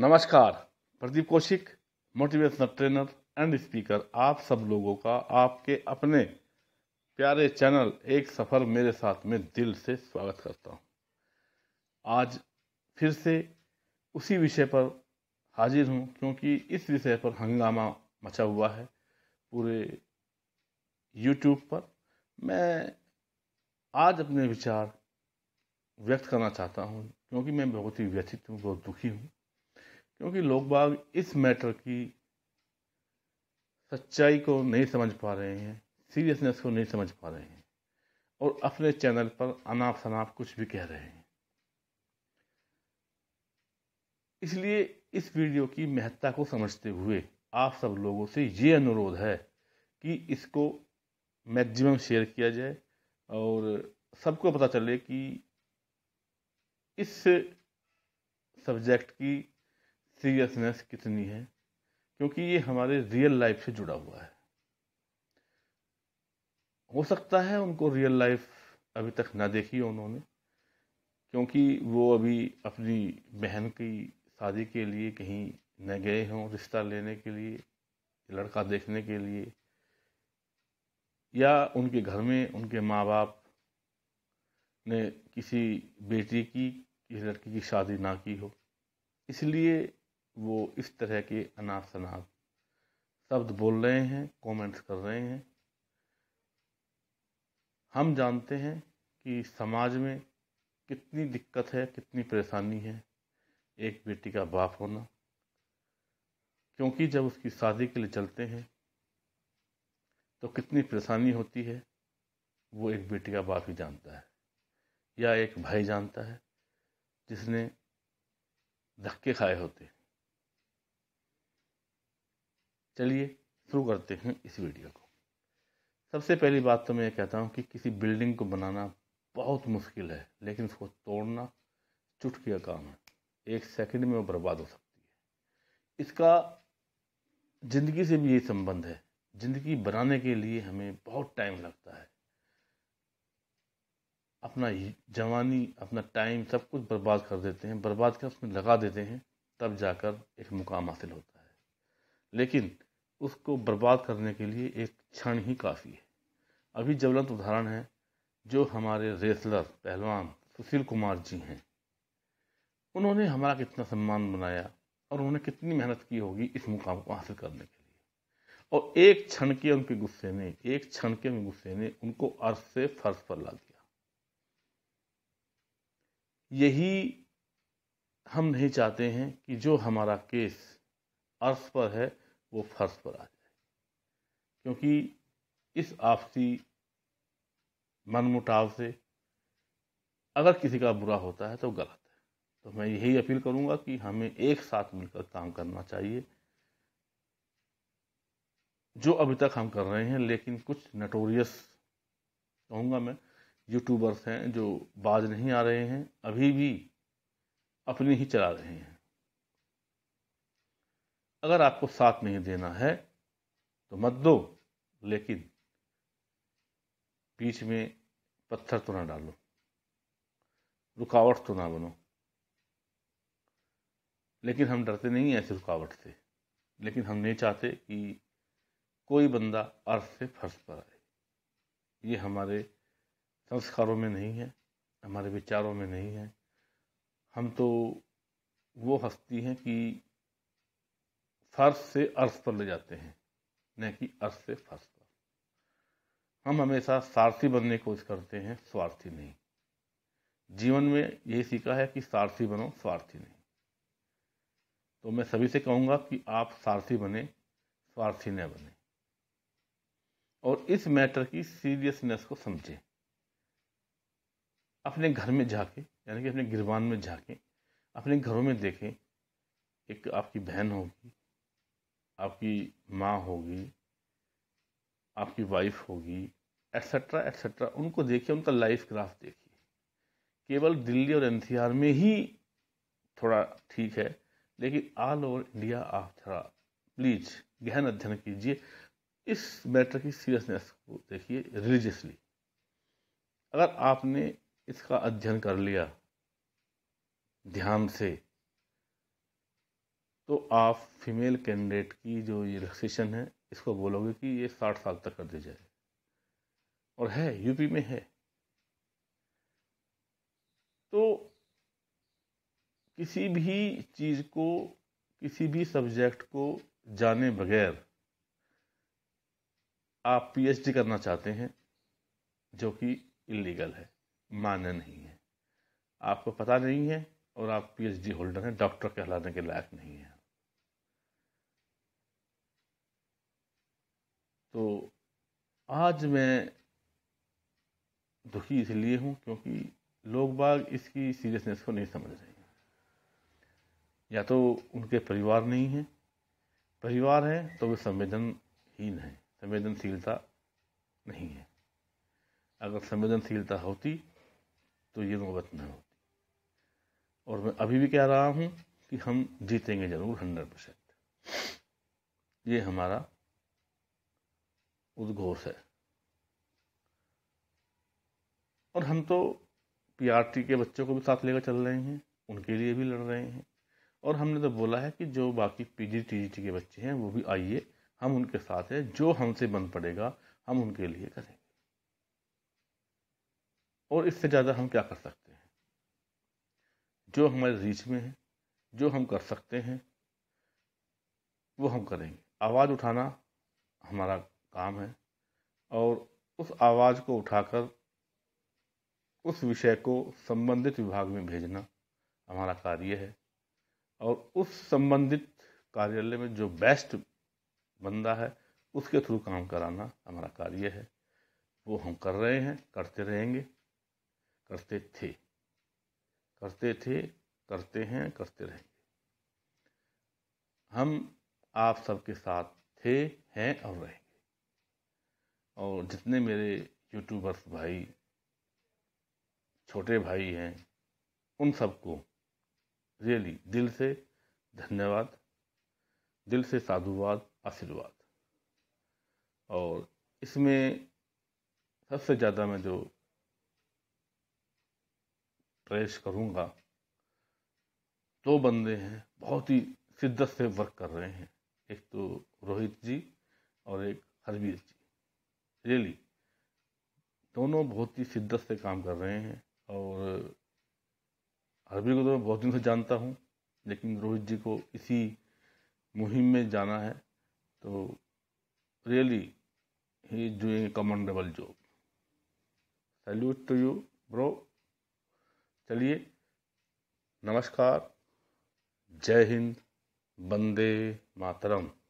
नमस्कार Pradeep Kaushik motivational trainer and speaker आप सब लोगों का आपके अपने प्यारे चैनल एक सफ़र मेरे साथ में दिल से स्वागत करता हूं आज फिर से उसी विषय पर हाजिर हूं क्योंकि इस विषय पर हंगामा मचा हुआ है पूरे यूट्यूब पर मैं आज अपने विचार व्यक्त करना चाहता हूं क्योंकि मैं बहुत ही व्यथित हूं बहुत दुखी हूं क्योंकि लोग बाग इस मैटर की सच्चाई को नहीं समझ पा रहे हैं सीरियसनेस को नहीं समझ पा रहे हैं और अपने चैनल पर अनाप शनाप कुछ भी कह रहे हैं इसलिए इस वीडियो की महत्ता को समझते हुए आप सब लोगों से ये अनुरोध है कि इसको मैक्सिमम शेयर किया जाए और सबको पता चले कि इस सब्जेक्ट की सीरियसनेस कितनी है क्योंकि ये हमारे रियल लाइफ से जुड़ा हुआ है हो सकता है उनको रियल लाइफ अभी तक ना देखी हो उन्होंने क्योंकि वो अभी अपनी बहन की शादी के लिए कहीं न गए हों रिश्ता लेने के लिए लड़का देखने के लिए या उनके घर में उनके माँ बाप ने किसी बेटी की किसी लड़की की शादी ना की हो इसलिए वो इस तरह के अनाप शनाप शब्द बोल रहे हैं कमेंट्स कर रहे हैं हम जानते हैं कि समाज में कितनी दिक्कत है कितनी परेशानी है एक बेटी का बाप होना क्योंकि जब उसकी शादी के लिए चलते हैं तो कितनी परेशानी होती है वो एक बेटी का बाप ही जानता है या एक भाई जानता है जिसने धक्के खाए होते हैं चलिए शुरू करते हैं इस वीडियो को सबसे पहली बात तो मैं ये कहता हूँ कि किसी बिल्डिंग को बनाना बहुत मुश्किल है लेकिन उसको तोड़ना चुटकी का काम है एक सेकंड में वो बर्बाद हो सकती है इसका ज़िंदगी से भी यही संबंध है ज़िंदगी बनाने के लिए हमें बहुत टाइम लगता है अपना जवानी अपना टाइम सब कुछ बर्बाद कर देते हैं बर्बाद कर उसमें लगा देते हैं तब जाकर एक मुकाम हासिल होता है लेकिन उसको बर्बाद करने के लिए एक क्षण ही काफ़ी है अभी जवलंत उदाहरण है जो हमारे रेसलर पहलवान सुशील कुमार जी हैं उन्होंने हमारा कितना सम्मान बनाया और उन्होंने कितनी मेहनत की होगी इस मुकाम को हासिल करने के लिए और एक क्षण के उनके गुस्से ने एक क्षण के गुस्से ने उनको अर्थ से फर्श पर ला दिया यही हम नहीं चाहते हैं कि जो हमारा केस अर्थ पर है वो फर्श पर आ जाए क्योंकि इस आपसी मनमुटाव से अगर किसी का बुरा होता है तो गलत है तो मैं यही अपील करूंगा कि हमें एक साथ मिलकर काम करना चाहिए जो अभी तक हम कर रहे हैं लेकिन कुछ नटोरियस कहूँगा मैं यूट्यूबर्स हैं जो बाज नहीं आ रहे हैं अभी भी अपनी ही चला रहे हैं अगर आपको साथ नहीं देना है तो मत दो लेकिन बीच में पत्थर तो ना डालो रुकावट तो ना बनो लेकिन हम डरते नहीं ऐसी रुकावट से लेकिन हम नहीं चाहते कि कोई बंदा अर्थ से फर्श पर आए ये हमारे संस्कारों में नहीं है हमारे विचारों में नहीं है हम तो वो हस्ती हैं कि फर्श से अर्श पर ले जाते हैं न कि अर्श से फर्श पर हम हमेशा सारथी बनने की कोशिश करते हैं स्वार्थी नहीं जीवन में यही सीखा है कि सारथी बनो स्वार्थी नहीं तो मैं सभी से कहूँगा कि आप सारथी बने स्वार्थी न बने और इस मैटर की सीरियसनेस को समझें अपने घर में जाके यानी कि अपने गिरवान में झाके अपने घरों में देखें एक आपकी बहन होगी आपकी माँ होगी आपकी वाइफ होगी एट्सेट्रा एट्सेट्रा उनको देखिए उनका लाइफ ग्राफ देखिए केवल दिल्ली और एनसीआर में ही थोड़ा ठीक है लेकिन ऑल ओवर इंडिया आप थोड़ा प्लीज गहन अध्ययन कीजिए इस मैटर की सीरियसनेस को देखिए रिलीजियसली अगर आपने इसका अध्ययन कर लिया ध्यान से तो आप फीमेल कैंडिडेट की जो ये रिलैक्सेशन है इसको बोलोगे कि ये साठ साल तक कर दी जाए और है यूपी में है तो किसी भी चीज़ को किसी भी सब्जेक्ट को जाने बगैर आप पीएचडी करना चाहते हैं जो कि इलीगल है मान्य नहीं है आपको पता नहीं है और आप पीएचडी होल्डर हैं डॉक्टर कहलाने के लायक नहीं है तो आज मैं दुखी इसलिए हूँ क्योंकि लोग बाग इसकी सीरियसनेस को नहीं समझ रहे हैं या तो उनके परिवार नहीं हैं परिवार है तो वे संवेदनहीन हैं संवेदनशीलता नहीं है अगर संवेदनशीलता होती तो ये नौबत न होती और मैं अभी भी कह रहा हूँ कि हम जीतेंगे ज़रूर हंड्रेड परसेंट ये हमारा उद्घोष है और हम तो पीआरटी के बच्चों को भी साथ लेकर चल रहे हैं उनके लिए भी लड़ रहे हैं और हमने तो बोला है कि जो बाकी पीजी टीजीटी के बच्चे हैं वो भी आइए हम उनके साथ हैं जो हमसे बन पड़ेगा हम उनके लिए करेंगे और इससे ज़्यादा हम क्या कर सकते हैं जो हमारे रीच में है जो हम कर सकते हैं वो हम करेंगे आवाज़ उठाना हमारा काम है और उस आवाज़ को उठाकर उस विषय को संबंधित विभाग में भेजना हमारा कार्य है और उस संबंधित कार्यालय में जो बेस्ट बंदा है उसके थ्रू काम कराना हमारा कार्य है वो हम कर रहे हैं करते रहेंगे करते थे करते थे करते हैं करते रहेंगे हम आप सबके साथ थे हैं और रहेंगे और जितने मेरे यूट्यूबर्स भाई छोटे भाई हैं उन सबको रियली दिल से धन्यवाद दिल से साधुवाद आशीर्वाद और इसमें सबसे ज़्यादा मैं जो प्रेस करूँगा दो बंदे हैं बहुत ही शिद्दत से वर्क कर रहे हैं एक तो रोहित जी और एक हरवीर जी रियली दोनों बहुत ही शिद्दत से काम कर रहे हैं और अरबी को तो मैं बहुत दिन से जानता हूँ लेकिन रोहित जी को इसी मुहिम में जाना है तो really he doing commendable job salute to you bro चलिए नमस्कार जय हिंद बंदे मातरम